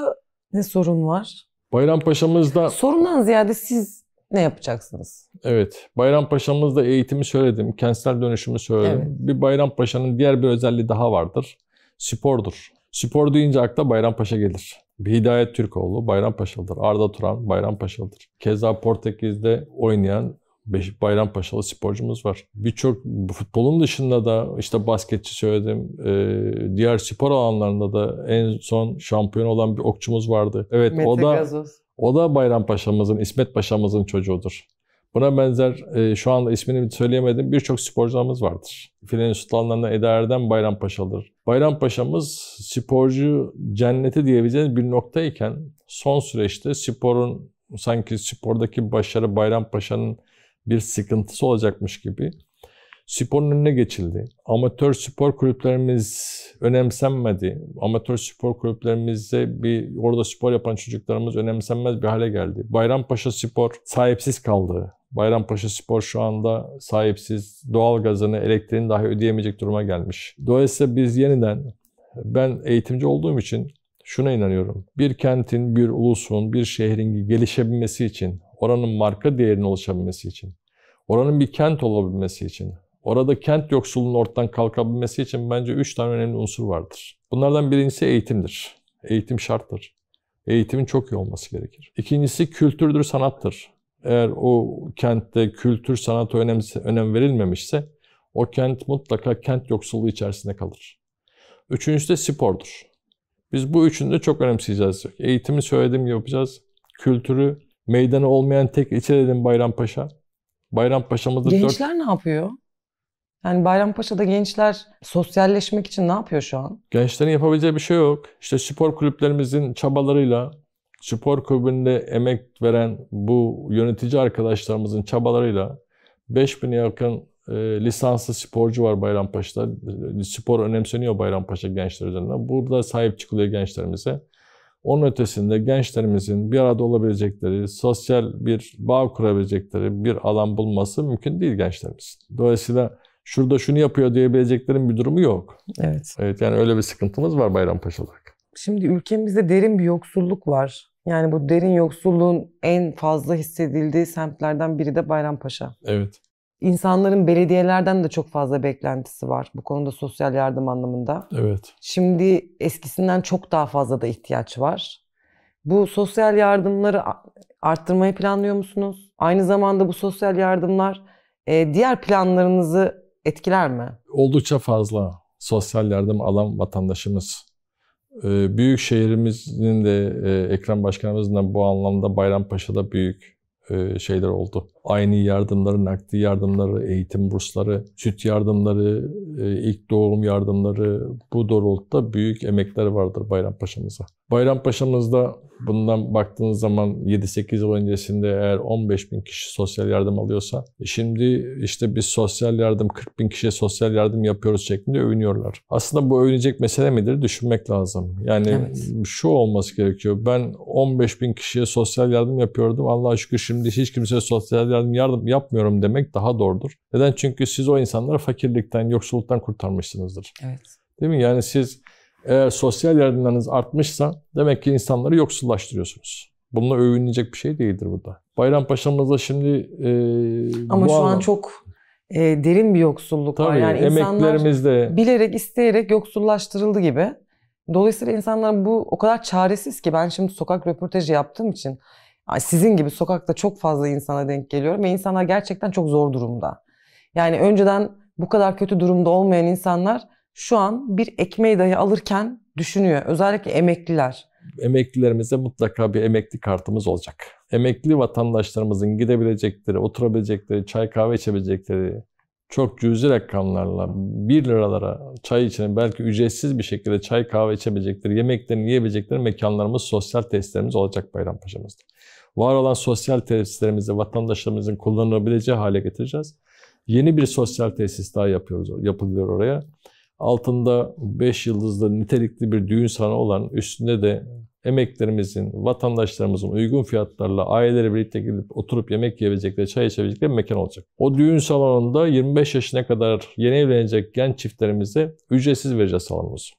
ne sorun var? Bayrampaşa'mızda... Sorundan ziyade siz ne yapacaksınız? Evet. Bayrampaşa'mızda eğitimi söyledim. Kentsel dönüşümü söyledim. Evet. Bir Bayrampaşa'nın diğer bir özelliği daha vardır. Spordur. Spor deyince akla Bayrampaşa gelir. Hidayet Türkoğlu Bayrampaşalıdır. Arda Turan Bayrampaşalıdır. Keza Portekiz'de oynayan Bayrampaşalı sporcumuz var. Birçok futbolun dışında da işte basketçi söyledim. E, diğer spor alanlarında da en son şampiyon olan bir okçumuz vardı. Evet Mete o da Gazoz. O da Bayram Paşa'mızın, İsmet Paşa'mızın çocuğudur. Buna benzer e, şu anda ismini söyleyemedim birçok sporcularımız vardır. Filenin sultanlarından Eda Erdem Bayram Paşamız sporcu cenneti diyebileceğiniz bir noktayken son süreçte sporun sanki spordaki başarı Bayram Paşanın bir sıkıntısı olacakmış gibi sporun önüne geçildi. Amatör spor kulüplerimiz önemsenmedi. Amatör spor kulüplerimizde bir orada spor yapan çocuklarımız önemsenmez bir hale geldi. Bayrampaşa Spor sahipsiz kaldı. Bayrampaşa Spor şu anda sahipsiz doğal gazını, elektriğini dahi ödeyemeyecek duruma gelmiş. Dolayısıyla biz yeniden ben eğitimci olduğum için şuna inanıyorum. Bir kentin, bir ulusun, bir şehrin gelişebilmesi için, oranın marka değerinin oluşabilmesi için, oranın bir kent olabilmesi için, Orada kent yoksulluğunun ortadan kalkabilmesi için bence üç tane önemli unsur vardır. Bunlardan birincisi eğitimdir. Eğitim şarttır. Eğitimin çok iyi olması gerekir. İkincisi kültürdür, sanattır. Eğer o kentte kültür, sanata önem, önem verilmemişse o kent mutlaka kent yoksulluğu içerisinde kalır. Üçüncüsü de spordur. Biz bu üçünü de çok önemseyeceğiz. Eğitimi söylediğim gibi yapacağız. Kültürü, meydanı olmayan tek ilçe dedim Bayrampaşa. Bayrampaşa'mızda... Gençler dört... ne yapıyor? Yani Bayrampaşa'da gençler sosyalleşmek için ne yapıyor şu an? Gençlerin yapabileceği bir şey yok. İşte spor kulüplerimizin çabalarıyla, spor kulübünde emek veren bu yönetici arkadaşlarımızın çabalarıyla 5000'e yakın e, lisanslı sporcu var Bayrampaşa'da. E, spor önemseniyor Bayrampaşa gençler üzerinden. Burada sahip çıkılıyor gençlerimize. Onun ötesinde gençlerimizin bir arada olabilecekleri, sosyal bir bağ kurabilecekleri bir alan bulması mümkün değil gençlerimizin. Dolayısıyla şurada şunu yapıyor diyebileceklerin bir durumu yok. Evet. Evet yani öyle bir sıkıntımız var Bayrampaşa olarak. Şimdi ülkemizde derin bir yoksulluk var. Yani bu derin yoksulluğun en fazla hissedildiği semtlerden biri de Bayrampaşa. Evet. İnsanların belediyelerden de çok fazla beklentisi var bu konuda sosyal yardım anlamında. Evet. Şimdi eskisinden çok daha fazla da ihtiyaç var. Bu sosyal yardımları arttırmayı planlıyor musunuz? Aynı zamanda bu sosyal yardımlar e, diğer planlarınızı etkiler mi? Oldukça fazla sosyal yardım alan vatandaşımız. Ee, büyük şehrimizin de e, Ekrem Başkanımızın da bu anlamda Bayrampaşa'da büyük e, şeyler oldu aynı yardımları, nakdi yardımları, eğitim bursları, süt yardımları, e, ilk doğum yardımları bu doğrultuda büyük emekler vardır Bayrampaşa'mıza. Bayrampaşa'mızda bundan baktığınız zaman 7-8 yıl öncesinde eğer 15 bin kişi sosyal yardım alıyorsa e, şimdi işte biz sosyal yardım 40 bin kişiye sosyal yardım yapıyoruz şeklinde övünüyorlar. Aslında bu övünecek mesele midir düşünmek lazım. Yani evet. şu olması gerekiyor. Ben 15 bin kişiye sosyal yardım yapıyordum. Allah'a şükür şimdi hiç kimseye sosyal yardım, yardım yapmıyorum demek daha doğrudur. Neden? Çünkü siz o insanları fakirlikten, yoksulluktan kurtarmışsınızdır. Evet. Değil mi? Yani siz eğer sosyal yardımlarınız artmışsa demek ki insanları yoksullaştırıyorsunuz. Bununla övünecek bir şey değildir bu da. Bayrampaşa'mızda şimdi... E, Ama şu an, an çok e, derin bir yoksulluk Tabii, var. Yani emeklerimizde... bilerek, isteyerek yoksullaştırıldı gibi. Dolayısıyla insanlar bu o kadar çaresiz ki ben şimdi sokak röportajı yaptığım için sizin gibi sokakta çok fazla insana denk geliyorum ve insanlar gerçekten çok zor durumda. Yani önceden bu kadar kötü durumda olmayan insanlar şu an bir ekmeği dahi alırken düşünüyor. Özellikle emekliler. Emeklilerimize mutlaka bir emekli kartımız olacak. Emekli vatandaşlarımızın gidebilecekleri, oturabilecekleri, çay kahve içebilecekleri çok cüzi rakamlarla 1 liralara çay içine belki ücretsiz bir şekilde çay kahve içebilecekleri, yemeklerini yiyebilecekleri mekanlarımız, sosyal testlerimiz olacak Bayrampaşa'mızda. Var olan sosyal tesislerimizi vatandaşlarımızın kullanılabileceği hale getireceğiz. Yeni bir sosyal tesis daha yapıyoruz, yapılıyor oraya. Altında 5 yıldızlı nitelikli bir düğün salonu olan üstünde de emeklerimizin, vatandaşlarımızın uygun fiyatlarla aileleri birlikte gelip oturup yemek yiyebilecekleri, çay içebilecekleri bir mekan olacak. O düğün salonunda 25 yaşına kadar yeni evlenecek genç çiftlerimize ücretsiz vereceğiz salonumuzu.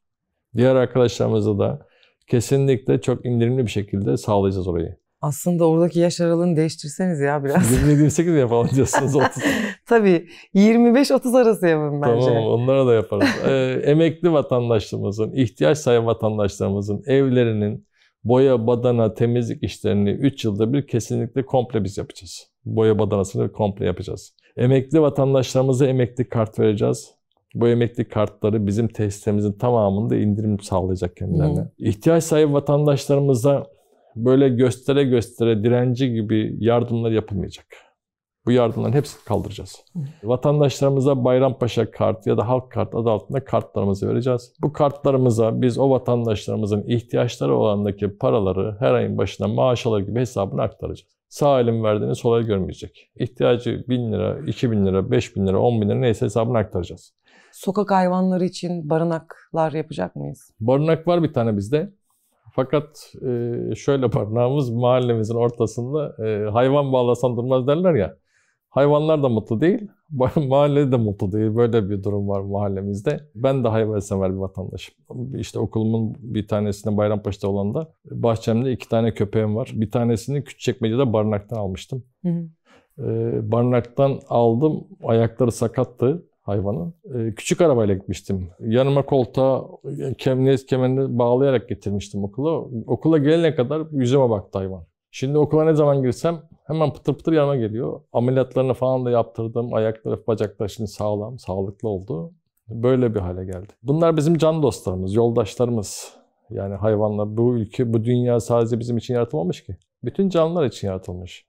Diğer arkadaşlarımıza da kesinlikle çok indirimli bir şekilde sağlayacağız orayı. Aslında oradaki yaş aralığını değiştirseniz ya biraz. 27-28 yapalım diyorsunuz 30. Tabii 25-30 arası yapın bence. Tamam onlara da yaparız. ee, emekli vatandaşlarımızın, ihtiyaç sahibi vatandaşlarımızın evlerinin boya, badana, temizlik işlerini 3 yılda bir kesinlikle komple biz yapacağız. Boya badanasını komple yapacağız. Emekli vatandaşlarımıza emekli kart vereceğiz. Bu emekli kartları bizim tesisimizin tamamında indirim sağlayacak kendilerine. Hı. İhtiyaç sahibi vatandaşlarımıza böyle göstere göstere direnci gibi yardımlar yapılmayacak. Bu yardımların hepsini kaldıracağız. Vatandaşlarımıza Bayrampaşa kart ya da halk kart adı altında kartlarımızı vereceğiz. Bu kartlarımıza biz o vatandaşlarımızın ihtiyaçları olandaki paraları her ayın başına maaş alır gibi hesabına aktaracağız. Sağ elin verdiğini sol el görmeyecek. İhtiyacı 1000 lira, 2000 lira, 5000 lira, 10 bin lira neyse hesabına aktaracağız. Sokak hayvanları için barınaklar yapacak mıyız? Barınak var bir tane bizde. Fakat e, şöyle parnağımız mahallemizin ortasında e, hayvan bağlasan durmaz derler ya. Hayvanlar da mutlu değil, mahalle de mutlu değil. Böyle bir durum var mahallemizde. Ben de hayvansever bir vatandaşım. İşte okulumun bir tanesinde Bayrampaşa'da olan da bahçemde iki tane köpeğim var. Bir tanesini Küçükçekmece'de barınaktan almıştım. Hı hı. Ee, barınaktan aldım, ayakları sakattı hayvanın. E, ee, küçük arabayla gitmiştim. Yanıma koltuğa e, kemniyet kemerini bağlayarak getirmiştim okula. Okula gelene kadar yüzüme baktı hayvan. Şimdi okula ne zaman girsem hemen pıtır pıtır yanıma geliyor. Ameliyatlarını falan da yaptırdım. Ayakları, bacakları şimdi sağlam, sağlıklı oldu. Böyle bir hale geldi. Bunlar bizim can dostlarımız, yoldaşlarımız. Yani hayvanlar, bu ülke, bu dünya sadece bizim için yaratılmamış ki. Bütün canlılar için yaratılmış.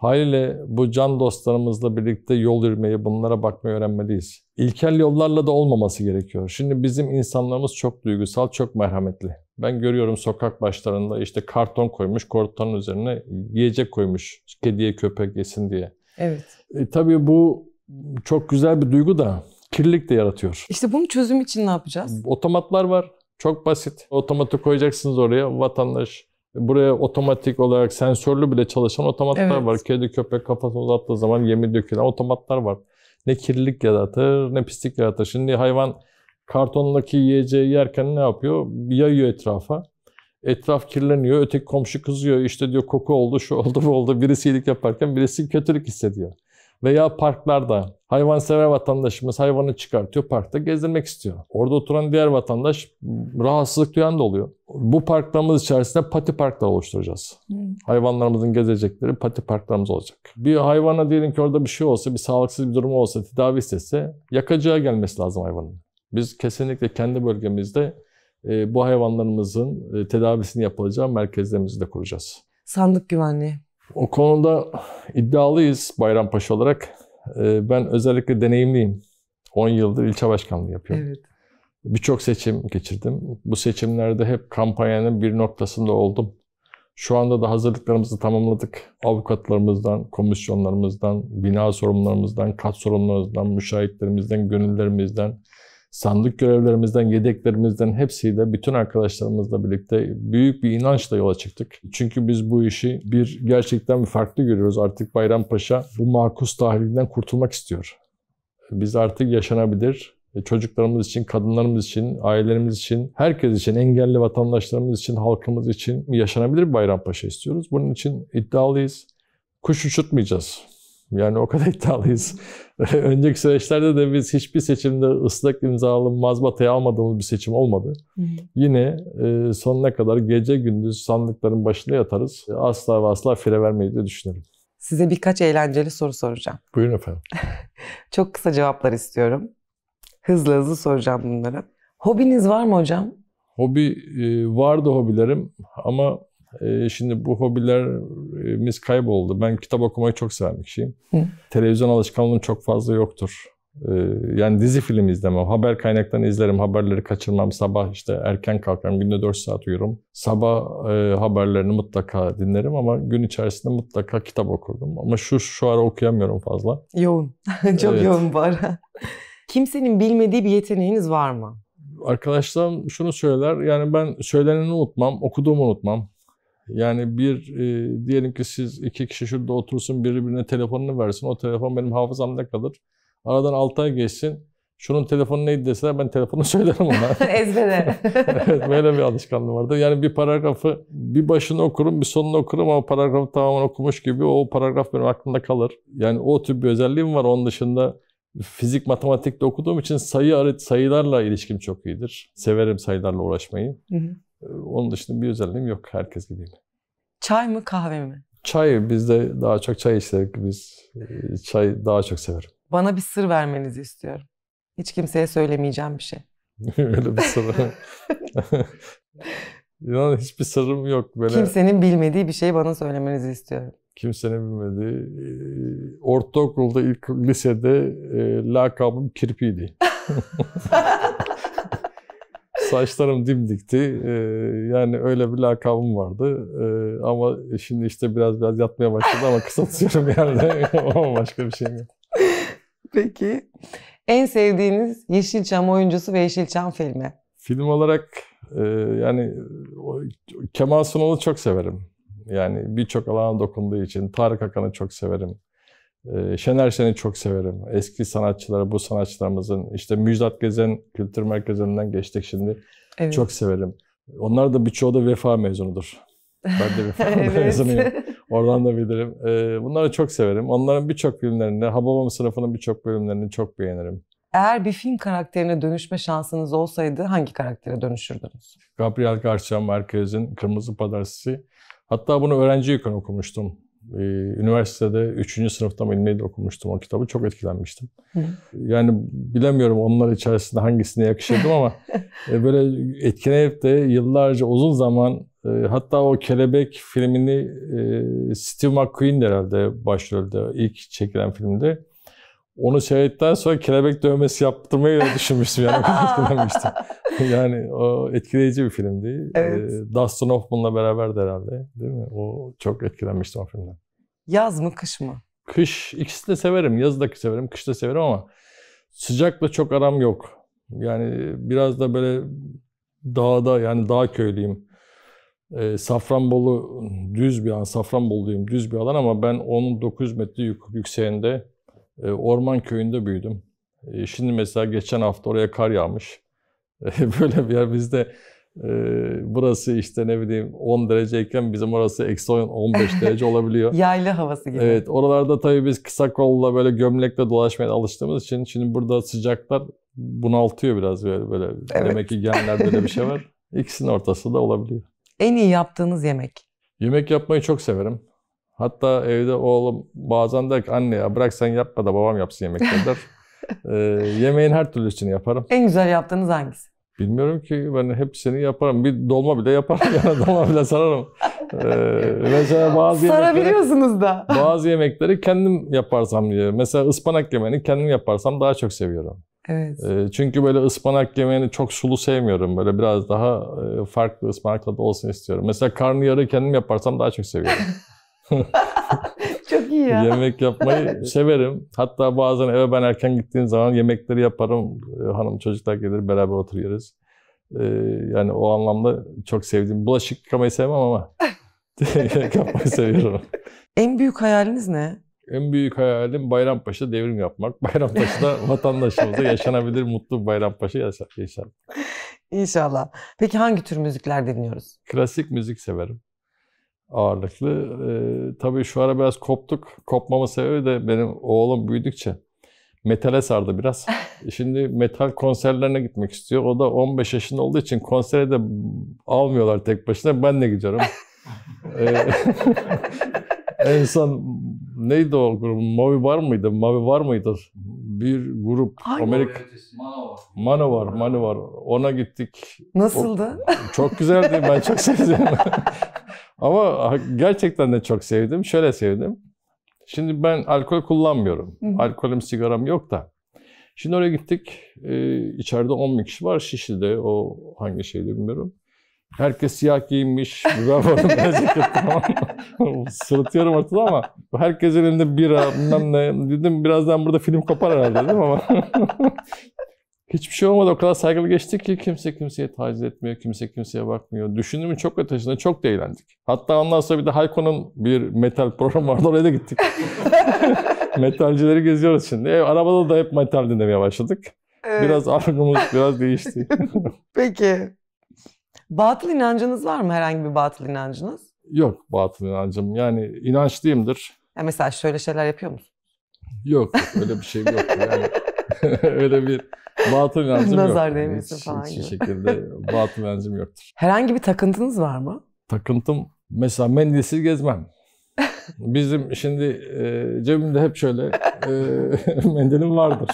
Haliyle bu can dostlarımızla birlikte yol yürümeyi, bunlara bakmayı öğrenmeliyiz. İlkel yollarla da olmaması gerekiyor. Şimdi bizim insanlarımız çok duygusal, çok merhametli. Ben görüyorum sokak başlarında işte karton koymuş, kartonun üzerine yiyecek koymuş. Kediye köpek yesin diye. Evet. E, tabii bu çok güzel bir duygu da kirlilik de yaratıyor. İşte bunun çözüm için ne yapacağız? Otomatlar var. Çok basit. Otomatı koyacaksınız oraya. Vatandaş Buraya otomatik olarak sensörlü bile çalışan otomatlar evet. var. Kedi köpek kafasını uzattığı zaman yemi dökülen otomatlar var. Ne kirlilik yaratır ne pislik yaratır. Şimdi hayvan kartondaki yiyeceği yerken ne yapıyor? Yayıyor etrafa. Etraf kirleniyor. Öteki komşu kızıyor. İşte diyor koku oldu, şu oldu, bu oldu. Birisi iyilik yaparken birisi kötülük hissediyor. Veya parklarda hayvansever vatandaşımız hayvanı çıkartıyor, parkta gezdirmek istiyor. Orada oturan diğer vatandaş rahatsızlık duyan da oluyor. Bu parklarımız içerisinde pati parklar oluşturacağız. Hmm. Hayvanlarımızın gezecekleri pati parklarımız olacak. Bir hayvana diyelim ki orada bir şey olsa, bir sağlıksız bir durumu olsa, tedavi istese yakacıya gelmesi lazım hayvanın. Biz kesinlikle kendi bölgemizde e, bu hayvanlarımızın e, tedavisini yapılacağı merkezlerimizi de kuracağız. Sandık güvenliği. O konuda iddialıyız Bayrampaşa olarak. Ee, ben özellikle deneyimliyim. 10 yıldır ilçe başkanlığı yapıyorum. Evet. Birçok seçim geçirdim. Bu seçimlerde hep kampanyanın bir noktasında oldum. Şu anda da hazırlıklarımızı tamamladık. Avukatlarımızdan, komisyonlarımızdan, bina sorumlularımızdan, kat sorumlularımızdan, müşahitlerimizden, gönüllerimizden, sandık görevlerimizden, yedeklerimizden hepsiyle bütün arkadaşlarımızla birlikte büyük bir inançla yola çıktık. Çünkü biz bu işi bir gerçekten bir farklı görüyoruz. Artık Bayrampaşa bu makus tahlilinden kurtulmak istiyor. Biz artık yaşanabilir, e, çocuklarımız için, kadınlarımız için, ailelerimiz için, herkes için, engelli vatandaşlarımız için, halkımız için yaşanabilir bir Bayrampaşa istiyoruz. Bunun için iddialıyız. Kuş uçurtmayacağız. Yani o kadar iddialıyız. Önceki süreçlerde de biz hiçbir seçimde ıslak imzalı mazbataya almadığımız bir seçim olmadı. Hı. Yine e, sonuna kadar gece gündüz sandıkların başında yatarız. E, asla ve asla fire vermeyi de düşünürüm. Size birkaç eğlenceli soru soracağım. Buyurun efendim. Çok kısa cevaplar istiyorum. Hızlı hızlı soracağım bunları. Hobiniz var mı hocam? Hobi e, vardı hobilerim ama ee, şimdi bu hobilerimiz e, kayboldu. Ben kitap okumayı çok seven bir kişiyim. Hı. Televizyon alışkanlığım çok fazla yoktur. Ee, yani dizi film izlemem. Haber kaynaklarını izlerim. Haberleri kaçırmam. Sabah işte erken kalkarım. Günde 4 saat uyurum. Sabah e, haberlerini mutlaka dinlerim ama gün içerisinde mutlaka kitap okurdum. Ama şu şu ara okuyamıyorum fazla. Yoğun. çok evet. yoğun bu ara. Kimsenin bilmediği bir yeteneğiniz var mı? Arkadaşlarım şunu söyler. Yani ben söyleneni unutmam, okuduğumu unutmam. Yani bir e, diyelim ki siz iki kişi şurada otursun birbirine telefonunu versin. O telefon benim hafızamda kalır. Aradan 6 ay geçsin. Şunun telefonu neydi deseler ben telefonu söylerim ona. Ezbere. evet böyle bir alışkanlığım vardı. Yani bir paragrafı bir başını okurum bir sonunu okurum ama paragrafı tamamen okumuş gibi o paragraf benim aklımda kalır. Yani o tür bir özelliğim var. Onun dışında fizik matematikte okuduğum için sayı sayılarla ilişkim çok iyidir. Severim sayılarla uğraşmayı. Hı hı. Ee, onun dışında bir özelliğim yok. Herkes gibiyim. Çay mı kahve mi? Çay bizde daha çok çay içtik, biz e, çay daha çok severim. Bana bir sır vermenizi istiyorum. Hiç kimseye söylemeyeceğim bir şey. Öyle bir sır. İnan hiçbir sırrım yok böyle. Kimsenin bilmediği bir şeyi bana söylemenizi istiyorum. Kimsenin bilmediği. E, ortaokulda ilk lisede e, lakabım kirpiydi. Saçlarım dimdikti. Ee, yani öyle bir lakabım vardı. Ee, ama şimdi işte biraz biraz yatmaya başladı ama kısa tutuyorum yerde. ama başka bir şey yok. Peki. En sevdiğiniz Yeşilçam oyuncusu ve Yeşilçam filmi? Film olarak e, yani Kemal Sunal'ı çok severim. Yani birçok alana dokunduğu için. Tarık Akan'ı çok severim. Ee, Şener Şen'i çok severim. Eski sanatçılara, bu sanatçılarımızın işte Müjdat Gezen Kültür Merkezi'nden geçtik şimdi. Evet. Çok severim. Onlar da birçoğu da vefa mezunudur. Ben de vefa evet. mezunuyum. Oradan da bilirim. Ee, bunları çok severim. Onların birçok filmlerini, Hababam sınıfının birçok bölümlerini çok beğenirim. Eğer bir film karakterine dönüşme şansınız olsaydı hangi karaktere dönüşürdünüz? Gabriel Garcia Marquez'in Kırmızı Padarsi. Hatta bunu öğrenci öğrenciyken okumuştum. Ee, üniversitede 3. sınıfta mı neydi okumuştum o kitabı. Çok etkilenmiştim. Hı. Yani bilemiyorum onlar içerisinde hangisine yakışırdım ama e, böyle etkilenip de yıllarca uzun zaman e, hatta o Kelebek filmini e, Steve McQueen herhalde başrolde ilk çekilen filmde. Onu seyrettikten sonra kelebek dövmesi yaptırmayı da düşünmüştüm yani etkilenmiştim. yani o etkileyici bir filmdi. Evet. E, Dustin Hoffman'la beraberdi herhalde değil mi? O çok etkilenmişti o filmden. Yaz mı kış mı? Kış ikisi de severim. Yazı da severim, kış da severim ama sıcakla çok aram yok. Yani biraz da böyle dağda yani dağ köylüyüm. E, Safranbolu düz bir an, Safranboluyum düz bir alan ama ben 19 metre yük, yükseğinde e, Orman Köyü'nde büyüdüm. E, şimdi mesela geçen hafta oraya kar yağmış. böyle bir yer bizde e, burası işte ne bileyim 10 dereceyken bizim orası eksi 15 derece olabiliyor. Yaylı havası gibi. Evet oralarda tabii biz kısa kolla böyle gömlekle dolaşmaya alıştığımız için şimdi burada sıcaklar bunaltıyor biraz böyle. böyle. Evet. Demek ki genlerde böyle bir şey var. İkisinin ortası da olabiliyor. En iyi yaptığınız yemek? Yemek yapmayı çok severim. Hatta evde oğlum bazen der ki anne ya bırak sen yapma da babam yapsın yemekleri der ee, yemeğin her türlü için yaparım. En güzel yaptığınız hangisi? Bilmiyorum ki ben hep seni yaparım. Bir dolma bile yaparım yani dolma bile sararım. Ee, mesela bazı Sarabiliyorsunuz da. Bazı yemekleri kendim yaparsam diye. Mesela ıspanak yemeğini kendim yaparsam daha çok seviyorum. Evet. Ee, çünkü böyle ıspanak yemeğini çok sulu sevmiyorum. Böyle biraz daha e, farklı ıspanak da olsun istiyorum. Mesela karnıyarı kendim yaparsam daha çok seviyorum. Çok iyi ya. Yemek yapmayı severim. Hatta bazen eve ben erken gittiğim zaman yemekleri yaparım. E, hanım çocuklar gelir beraber oturuyoruz. E, yani o anlamda çok sevdiğim. Bulaşık yıkamayı sevmem ama yemek yapmayı seviyorum. En büyük hayaliniz ne? En büyük hayalim Bayrampaşa devrim yapmak. Bayrampaşa'da vatandaşımızda yaşanabilir mutlu Bayrampaşa yaşar. yaşar. İnşallah. Peki hangi tür müzikler dinliyoruz? Klasik müzik severim ağırlıklı. E, tabii şu ara biraz koptuk. Kopmama sebebi de benim oğlum büyüdükçe metale sardı biraz. Şimdi metal konserlerine gitmek istiyor. O da 15 yaşında olduğu için konsere de almıyorlar tek başına. Ben de gidiyorum. ee, en son neydi o grup? Mavi var mıydı? Mavi var mıydı? Bir grup Hangi? Amerika Manovar. var Ona gittik. Nasıldı? O, çok güzeldi. ben çok sevdim. Ama gerçekten de çok sevdim. Şöyle sevdim. Şimdi ben alkol kullanmıyorum. Alkolüm, sigaram yok da. Şimdi oraya gittik. Ee, içeride 10 kişi var. Şişli'de o hangi şeydi bilmiyorum. Herkes siyah giyinmiş. Ben varım benzettim tamam Sırıtıyorum ortada ama herkes elinde bira bilmem ne. Dedim birazdan burada film kopar herhalde dedim ama Hiçbir şey olmadı. O kadar saygılı geçtik ki kimse kimseye taciz etmiyor, kimse kimseye bakmıyor. Düşündüğümün çok ötesinde çok da eğlendik. Hatta ondan sonra bir de Hayko'nun bir metal programı vardı. Oraya da gittik. Metalcileri geziyoruz şimdi. E, arabada da hep metal dinlemeye başladık. Evet. Biraz algımız biraz değişti. Peki. Batıl inancınız var mı? Herhangi bir batıl inancınız? Yok batıl inancım. Yani inançlıyımdır. Ya mesela şöyle şeyler yapıyor musun? Yok öyle bir şey yok. Yani Öyle bir batıl inancım yok. Nazar falan hiç, gibi. Hiçbir şekilde batıl inancım yoktur. Herhangi bir takıntınız var mı? Takıntım mesela mendilsiz gezmem. Bizim şimdi e, cebimde hep şöyle e, mendilim vardır.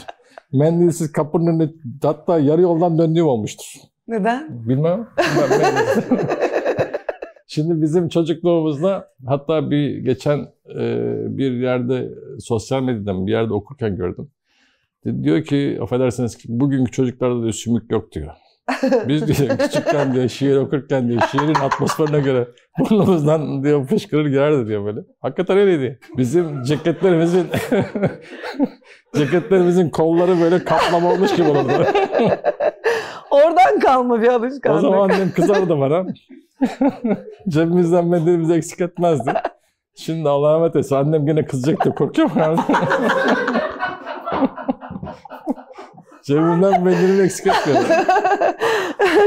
Mendilsiz kapının önüne hatta yarı yoldan döndüğüm olmuştur. Neden? Bilmem. Şimdi bizim çocukluğumuzda hatta bir geçen e, bir yerde sosyal medyadan bir yerde okurken gördüm. Diyor ki affedersiniz bugünkü çocuklarda diyor sümük yok diyor. Biz diyor küçükken diyor şiir okurken diyor şiirin atmosferine göre burnumuzdan diyor fışkırır girerdi diyor böyle. Hakikaten öyleydi. Bizim ceketlerimizin ceketlerimizin kolları böyle kaplama olmuş gibi olurdu. Oradan kalma bir alışkanlık. O zaman annem kızardı bana. Cebimizden mendilimizi eksik etmezdi. Şimdi Allah'a emanet etsin. Annem gene kızacak diye korkuyorum. Cebimden bedelini eksik etmiyorum.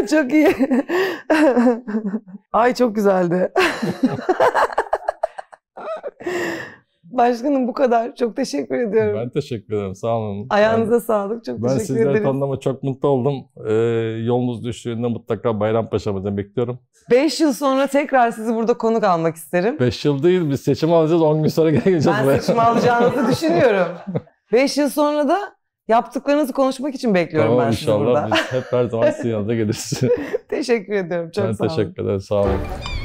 çok iyi. Ay çok güzeldi. Başkanım bu kadar. Çok teşekkür ediyorum. Ben teşekkür ederim. Sağ olun. Ayağınıza yani, sağlık. Çok teşekkür ederim. Ben sizlerle tanıdığıma çok mutlu oldum. Ee, yolunuz düştüğünde mutlaka Bayrampaşa'mızdan bekliyorum. 5 yıl sonra tekrar sizi burada konuk almak isterim. 5 yıl değil. Biz seçim alacağız. 10 gün sonra geleceğiz. Ben buraya. seçim alacağınızı düşünüyorum. 5 yıl sonra da Yaptıklarınızı konuşmak için bekliyorum tamam, ben sizi burada. İnşallah biz hep her zaman sizin yanında geliriz. teşekkür ediyorum. Çok ben sağ olun. Ben teşekkür ederim. Sağ olun.